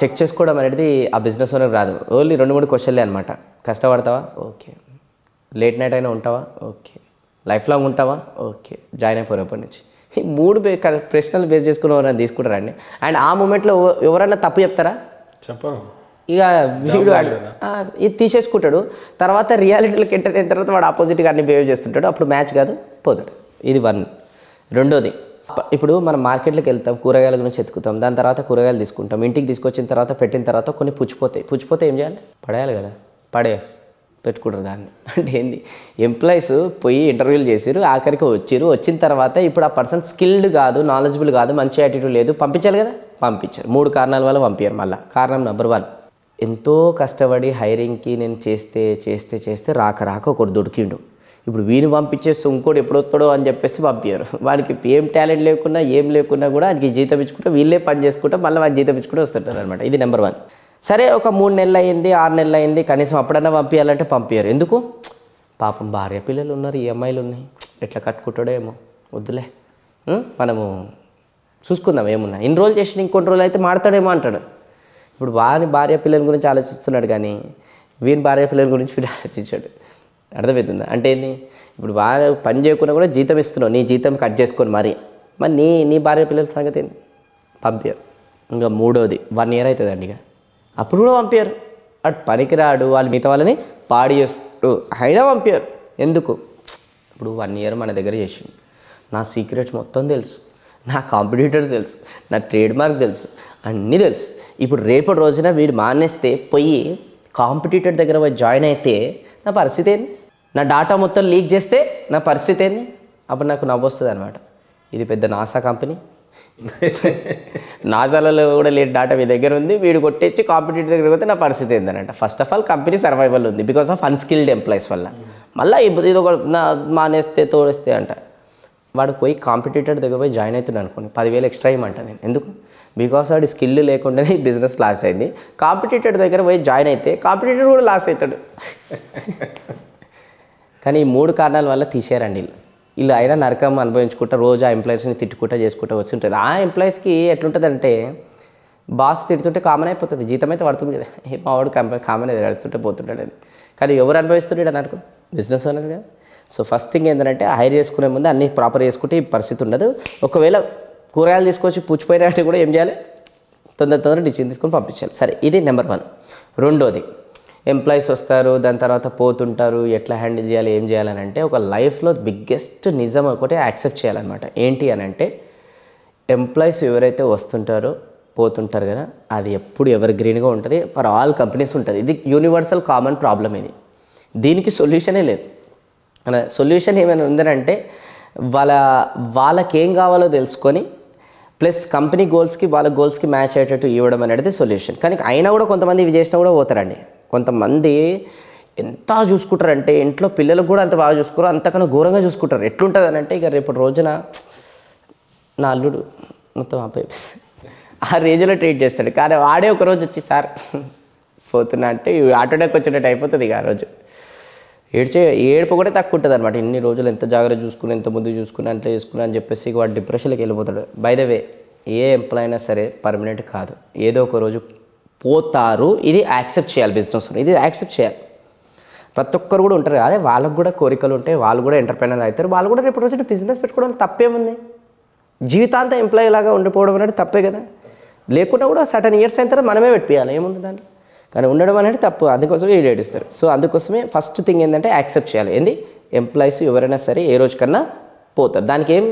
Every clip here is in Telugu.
చెక్ చేసుకోవడం అనేది ఆ బిజినెస్ ఓనర్ రాదు ఓన్లీ రెండు మూడు క్వశ్చన్లే అనమాట కష్టపడతావా ఓకే లేట్ నైట్ అయినా ఉంటావా ఓకే లైఫ్ లాంగ్ ఉంటావా ఓకే జాయిన్ అయిపోయినప్పటి నుంచి ఈ మూడు ప్రశ్నలు బేస్ చేసుకుని ఎవరైనా అండి అండ్ ఆ మూమెంట్లో ఎవరైనా తప్పు చెప్తారా చెప్పరు ఇక వీడు ఇది తీసేసుకుంటాడు తర్వాత రియాలిటీలోకి ఎంటర్ అయిన తర్వాత వాడు ఆపోజిట్గా అన్ని బిహేవ్ చేస్తుంటాడు అప్పుడు మ్యాచ్ కాదు పోతాడు ఇది వన్ రెండోది ఇప్పుడు మనం మార్కెట్లోకి వెళ్తాం కూరగాయల గురించి ఎత్తుకుతాం దాని తర్వాత కూరగాయలు తీసుకుంటాం ఇంటికి తీసుకొచ్చిన తర్వాత పెట్టిన తర్వాత కొన్ని పుచ్చిపోతాయి పుచ్చిపోతే ఏం చేయాలి పడేయాలి కదా పడేయాలి పెట్టుకుంటారు దాన్ని అంటే ఏంది ఎంప్లాయీస్ పోయి ఇంటర్వ్యూలు చేసిరు ఆఖరికి వచ్చారు వచ్చిన తర్వాత ఇప్పుడు ఆ పర్సన్ స్కిల్డ్ కాదు నాలెడ్జబుల్ కాదు మంచి యాటిట్యూడ్ లేదు పంపించాలి కదా పంపించారు మూడు కారణాల వల్ల పంపించారు మళ్ళీ కారణం నెంబర్ వన్ ఎంతో కష్టపడి హైరింగ్కి నేను చేస్తే చేస్తే చేస్తే రాక రాక ఒకటి దొరికిండు ఇప్పుడు వీని పంపించేస్తే ఇంకోటి ఎప్పుడు వస్తాడో అని చెప్పేసి పంపించారు వాడికి ఏం టాలెంట్ లేకున్నా ఏం లేకున్నా కూడా ఆయనకి జీతం ఇచ్చుకుంటే వీళ్ళే పని చేసుకుంటా మళ్ళీ వాళ్ళు జీతం ఇచ్చుకుంటూ వస్తుంటారు అనమాట ఇది నెంబర్ వన్ సరే ఒక మూడు నెలలు అయింది ఆరు నెలలు అయింది కనీసం అప్పుడన్నా పంపించాలంటే పంపించారు ఎందుకు పాపం భార్య పిల్లలు ఉన్నారు ఈఎంఐలు ఉన్నాయి ఎట్లా కట్టుకుంటాడో ఏమో వద్దులే మనము చూసుకుందాం ఏమున్నా ఇన్ని రోజులు చేసిన ఇంకొన్ని రోజులు అయితే మాడతాడేమో అంటాడు ఇప్పుడు వాని భార్య పిల్లల గురించి ఆలోచిస్తున్నాడు కానీ వీని భార్య పిల్లల గురించి వీడు ఆలోచించాడు అర్థమవుతుంది అంటే ఏంది ఇప్పుడు బాగా పని చేయకుండా కూడా జీతం ఇస్తున్నావు నీ జీతం కట్ చేసుకొని మరి మరి నీ నీ భార్య పిల్లల సంగతి ఏంది పంపారు ఇంకా మూడోది వన్ ఇయర్ అవుతుందండి ఇక అప్పుడు కూడా పంపారు అటు పనికి రాడు వాళ్ళు మిగతా వాళ్ళని పాడి చేస్తు అయినా పంపారు ఎందుకు ఇప్పుడు వన్ ఇయర్ మన దగ్గర చేసిండు నా సీక్రెట్స్ మొత్తం తెలుసు నా కాంపిటీటర్ తెలుసు నా ట్రేడ్ మార్క్ తెలుసు అన్నీ తెలుసు ఇప్పుడు రేపటి రోజున వీడు మానేస్తే పోయి కాంపిటీటర్ దగ్గర జాయిన్ అయితే నా పరిస్థితి ఏంటి నా డాటా మొత్తం లీక్ చేస్తే నా పరిస్థితి ఏంది అప్పుడు నాకు నవ్వు వస్తుంది అనమాట ఇది పెద్ద నాసా కంపెనీ నాజాలలో కూడా లేట్ డాటా మీ దగ్గర ఉంది వీడు కొట్టేచ్చి కాంపిటేటివ్ దగ్గర పోతే నా పరిస్థితి ఏంటనంట first of all company survival ఉంది బికాస్ ఆఫ్ అన్స్కిల్డ్ ఎంప్లాయీస్ వల్ల మళ్ళీ ఇది ఒక నా మానేస్తే తోడేస్తే అంట వాడు పోయి కాంపిటేటర్ దగ్గర పోయి జాయిన్ అవుతున్నాను అనుకోండి పదివేలు ఎక్స్ట్రా ఇవ్వమంట నేను ఎందుకు బికాస్ వాడి స్కిల్ లేకుండానే ఈ బిజినెస్ లాస్ అయింది కాంపిటేటర్ దగ్గర పోయి జాయిన్ అయితే కాంపిటేటర్ కూడా లాస్ అవుతాడు కానీ ఈ మూడు కారణాల వల్ల తీసేయారండి వీళ్ళు వీళ్ళు అయినా నరకం అనుభవించుకుంటా రోజు ఆ ఎంప్లాయీస్ని తిట్టుకుంటా చేసుకుంటా ఉంటుంది ఆ ఎంప్లాయీస్కి ఎట్లుంటుందంటే బాస్ తిడుతుంటే కామన్ అయిపోతుంది జీతం అయితే పడుతుంది కదా మా వాడు కామన్ అయితే నడుతుంటే పోతుంటాడు కానీ ఎవరు అనుభవిస్తుండే అని అనుకో బిజినెస్ ఓనర్ కదా సో ఫస్ట్ థింగ్ ఏంటంటే హైర్ చేసుకునే ముందు అన్ని ప్రాపర్ చేసుకుంటే ఈ పరిస్థితి ఉండదు ఒకవేళ కూరగాయలు తీసుకొచ్చి పుచ్చిపోయినట్టు కూడా ఏం చేయాలి తొందర తొందర డిసిజన్ తీసుకొని పంపించాలి సరే ఇది నెంబర్ వన్ రెండోది ఎంప్లాయీస్ వస్తారు దాని తర్వాత పోతుంటారు ఎట్లా హ్యాండిల్ చేయాలి ఏం చేయాలని అంటే ఒక లైఫ్లో బిగ్గెస్ట్ నిజం ఒకటి యాక్సెప్ట్ చేయాలన్నమాట ఏంటి అని అంటే ఎంప్లాయీస్ ఎవరైతే వస్తుంటారో పోతుంటారు కదా అది ఎప్పుడు ఎవరు గ్రీన్గా ఉంటుంది ఫర్ ఆల్ కంపెనీస్ ఉంటుంది ఇది యూనివర్సల్ కామన్ ప్రాబ్లం ఇది దీనికి సొల్యూషనే లేదు సొల్యూషన్ ఏమైనా ఉందంటే వాళ్ళ వాళ్ళకేం కావాలో తెలుసుకొని ప్లస్ కంపెనీ గోల్స్కి వాళ్ళ గోల్స్కి మ్యాచ్ అయ్యేటట్టు ఇవ్వడం అనేది సొల్యూషన్ కానీ అయినా కూడా కొంతమంది ఇవి చేసినా కూడా పోతారండి కొంతమంది ఎంత చూసుకుంటారంటే ఇంట్లో పిల్లలు కూడా అంత బాగా చూసుకోరు అంతకన్నా ఘోరంగా చూసుకుంటారు ఎట్లుంటుంది అని అంటే ఇక రేపు రోజున నా అల్లుడు మొత్తం అబ్బాయి ఆ రేంజ్లో ట్రీట్ చేస్తాడు కానీ వాడే రోజు వచ్చి సార్ పోతున్నా అంటే ఆటోడేకి వచ్చినట్టు అయిపోతుంది ఇక ఆ రోజు ఏడ్చే ఏడుపు కూడా తక్కువ ఉంటుంది అనమాట ఇన్ని రోజులు ఎంత జాగ్రత్త చూసుకుని ఎంత ముందు చూసుకుని అంత చేసుకుని అని చెప్పేసి వాడు డిప్రెషన్కి వెళ్ళిపోతాడు by the way a employee అయినా సరే పర్మనెంట్ కాదు ఏదో ఒక రోజు పోతారు ఇది యాక్సెప్ట్ చేయాలి బిజినెస్ ఇది యాక్సెప్ట్ చేయాలి ప్రతి ఒక్కరు కూడా ఉంటారు కదా వాళ్ళకు కూడా కోరికలు ఉంటాయి వాళ్ళు కూడా ఎంటర్ప్రైనర్ అవుతారు వాళ్ళు కూడా రేపు రోజున బిజినెస్ పెట్టుకోవడం తప్పేముంది జీవితాంత ఎంప్లాయీ లాగా ఉండిపోవడం అనేది తప్పే కదా లేకుండా కూడా సటన్ ఇయర్స్ అయిన తర్వాత మనమే పెట్టియాలి ఏముంది దాన్ని కానీ ఉండడం అనేది తప్పు అందుకోసమే ఇస్తారు సో అందుకోసమే ఫస్ట్ థింగ్ ఏంటంటే యాక్సెప్ట్ చేయాలి ఏంది ఎంప్లాయీస్ ఎవరైనా సరే ఏ రోజు కన్నా పోతారు దానికి ఏం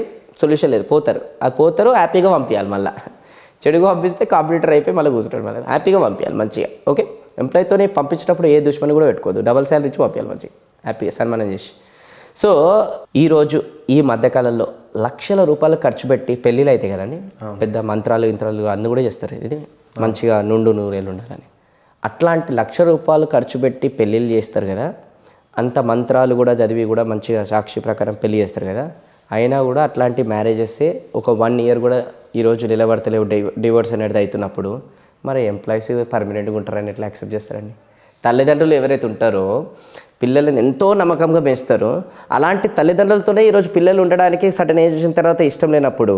సొల్యూషన్ లేదు పోతారు అది పోతారు హ్యాపీగా పంపించాలి మళ్ళీ చెడుగా పంపిస్తే కాంపిటేటర్ అయిపోయి మళ్ళీ కూర్చుంటాడు మళ్ళీ హ్యాపీగా పంపించాలి మంచిగా ఓకే ఎంప్లాయ్తోనే పంపించినప్పుడు ఏ దుష్మని కూడా పెట్టుకోవద్దు డబల్ శాలరీ ఇచ్చి పంపించాలి మంచిగా హ్యాపీగా సన్మానం చేసి సో ఈరోజు ఈ మధ్యకాలంలో లక్షల రూపాయలు ఖర్చు పెట్టి పెళ్ళిళ్ళు అయితే కదండి పెద్ద మంత్రాలు ఇంత్రాలు అన్నీ కూడా చేస్తారు ఇది మంచిగా నుండు నూరేళ్ళు ఉండాలని అట్లాంటి లక్ష రూపాయలు ఖర్చు పెట్టి పెళ్ళిళ్ళు చేస్తారు కదా అంత మంత్రాలు కూడా చదివి కూడా మంచిగా సాక్షి ప్రకారం పెళ్ళి చేస్తారు కదా అయినా కూడా అట్లాంటి మ్యారేజెస్ ఒక వన్ ఇయర్ కూడా ఈరోజు నిలబడతలేవు డివోర్స్ అనేది అవుతున్నప్పుడు మరి ఎంప్లాయీస్ పర్మనెంట్గా ఉంటారని ఎట్లా యాక్సెప్ట్ చేస్తారండి తల్లిదండ్రులు ఎవరైతే ఉంటారో పిల్లలను ఎంతో నమ్మకంగా పెంచుతారో అలాంటి తల్లిదండ్రులతోనే ఈరోజు పిల్లలు ఉండడానికి సటన్ ఏజ్ వచ్చిన తర్వాత ఇష్టం లేనప్పుడు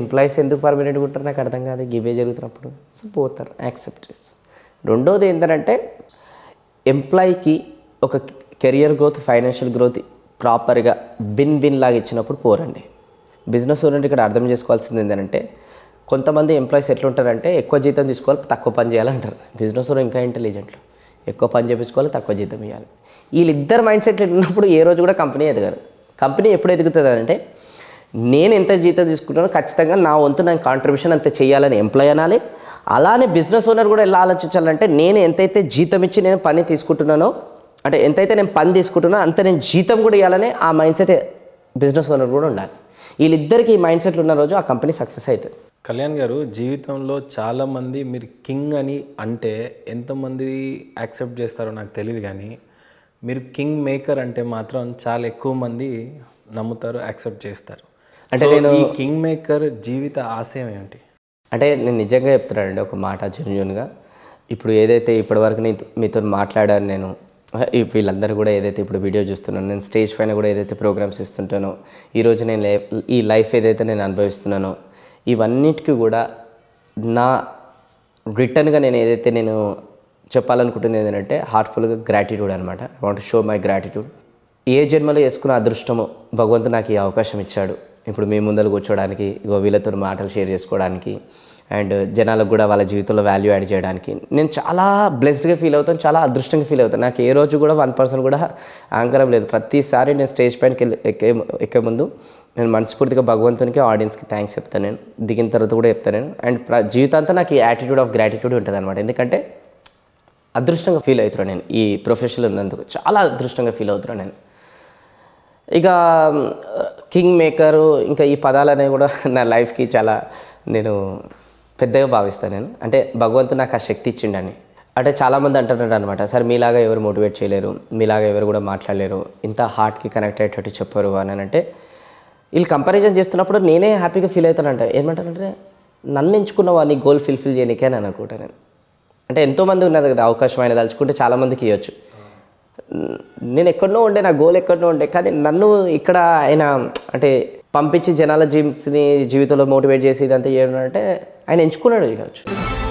ఎంప్లాయీస్ ఎందుకు పర్మనెంట్గా ఉంటారు నాకు అర్థం కాదు గివే జరుగుతున్నప్పుడు సో పోతారు యాక్సెప్ట్ రెండోది ఏంటంటే ఎంప్లాయీకి ఒక కెరియర్ గ్రోత్ ఫైనాన్షియల్ గ్రోత్ ప్రాపర్గా విన్ విన్ లాగా ఇచ్చినప్పుడు పోరండి బిజినెస్ ఓనర్ ఇక్కడ అర్థం చేసుకోవాల్సింది ఏంటంటే కొంతమంది ఎంప్లాయీస్ ఎట్లుంటారంటే ఎక్కువ జీతం తీసుకోవాలి తక్కువ పని చేయాలంటారు బిజినెస్ ఓనర్ ఇంకా ఇంటెలిజెంట్లు ఎక్కువ పని చేపించుకోవాలి తక్కువ జీతం ఇవ్వాలి వీళ్ళిద్దరు మైండ్ సెట్లు ఉన్నప్పుడు ఏ రోజు కూడా కంపెనీ ఎదగారు కంపెనీ ఎప్పుడు ఎదుగుతుంది అంటే నేను ఎంత జీతం తీసుకుంటానో ఖచ్చితంగా నా వంతు నేను కాంట్రిబ్యూషన్ అంత చేయాలని ఎంప్లాయ్ అనాలి అలానే బిజినెస్ ఓనర్ కూడా ఎలా ఆలోచించాలంటే నేను ఎంతైతే జీతం ఇచ్చి నేను పని తీసుకుంటున్నానో అంటే ఎంతైతే నేను పని తీసుకుంటున్నానో అంత నేను జీతం కూడా ఇవ్వాలని ఆ మైండ్ సెట్ బిజినెస్ ఓనర్ కూడా ఉండాలి వీళ్ళిద్దరికి ఈ మైండ్ సెట్లు ఉన్న రోజు ఆ కంపెనీ సక్సెస్ అవుతుంది కళ్యాణ్ గారు జీవితంలో చాలామంది మీరు కింగ్ అని అంటే ఎంతమంది యాక్సెప్ట్ చేస్తారో నాకు తెలియదు కానీ మీరు కింగ్ మేకర్ అంటే మాత్రం చాలా ఎక్కువ మంది నమ్ముతారు యాక్సెప్ట్ చేస్తారు అంటే నేను ఈ కింగ్ మేకర్ జీవిత ఆశయం ఏమిటి అంటే నేను నిజంగా చెప్తున్నానండి ఒక మాట జెన్యున్గా ఇప్పుడు ఏదైతే ఇప్పటివరకు నేను మీతో మాట్లాడాను నేను వీళ్ళందరూ కూడా ఏదైతే ఇప్పుడు వీడియో చూస్తున్నానో నేను స్టేజ్ పైన కూడా ఏదైతే ప్రోగ్రామ్స్ ఇస్తుంటానో ఈరోజు నేను ఈ లైఫ్ ఏదైతే నేను అనుభవిస్తున్నానో ఇవన్నిటికీ కూడా నా రిటర్న్గా నేను ఏదైతే నేను చెప్పాలనుకుంటుంది ఏంటంటే హార్ట్ఫుల్గా గ్రాటిట్యూడ్ అనమాట I want show my gratitude ఏ జన్మలో వేసుకున్న అదృష్టమో భగవంతుడు నాకు ఈ అవకాశం ఇచ్చాడు ఇప్పుడు మీ ముందర కూర్చోడానికి గోవీలతో మాటలు షేర్ చేసుకోవడానికి అండ్ జనాలకు కూడా వాళ్ళ జీవితంలో వాల్యూ యాడ్ చేయడానికి నేను చాలా బ్లెస్డ్గా ఫీల్ అవుతాను చాలా అదృష్టంగా ఫీల్ అవుతాను నాకు ఏ రోజు కూడా వన్ పర్సన్ కూడా ఆంకరం లేదు ప్రతిసారి నేను స్టేజ్ పైనకి ఎక్కే ఎక్కే ముందు నేను మనస్ఫూర్తిగా భగవంతునికి ఆడియన్స్కి థ్యాంక్స్ చెప్తాను నేను దిగిన తర్వాత కూడా చెప్తాను నేను అండ్ జీవితాంతా నాకు ఈ యాటిట్యూడ్ ఆఫ్ గ్రాటిట్యూడ్ ఉంటుంది అనమాట ఎందుకంటే అదృష్టంగా ఫీల్ అవుతున్నాను నేను ఈ ప్రొఫెషన్ ఉన్నందుకు చాలా అదృష్టంగా ఫీల్ అవుతున్నాను నేను ఇక కింగ్ మేకరు ఇంకా ఈ పదాలు అనేవి కూడా నా లైఫ్కి చాలా నేను పెద్దగా భావిస్తాను నేను అంటే భగవంతుడు నాకు ఆ శక్తి ఇచ్చిండని అంటే చాలామంది అంటున్నాడు అనమాట సార్ మీలాగా ఎవరు మోటివేట్ చేయలేరు మీలాగా ఎవరు కూడా మాట్లాడలేరు ఇంత హార్ట్కి కనెక్ట్ అయ్యేటట్టు చెప్పరు అని అంటే వీళ్ళు కంపారిజన్ చేస్తున్నప్పుడు నేనే హ్యాపీగా ఫీల్ అవుతానంట ఏమంటానంటే నన్ను ఎంచుకున్నావా నీ గోల్ ఫిల్ఫిల్ చేయనికే అని అనుకుంటా నేను అంటే ఎంతోమంది ఉన్నది కదా అవకాశం అయినా తలుచుకుంటే చాలామందికి ఇవ్వచ్చు నేను ఎక్కడనో ఉండే నా గోల్ ఎక్కడనో ఉండే కానీ నన్ను ఇక్కడ ఆయన అంటే పంపించి జనాల జీవిస్ని జీవితంలో మోటివేట్ చేసి ఇదంతా చేయడం అంటే ఆయన ఎంచుకున్నాడు చేయవచ్చు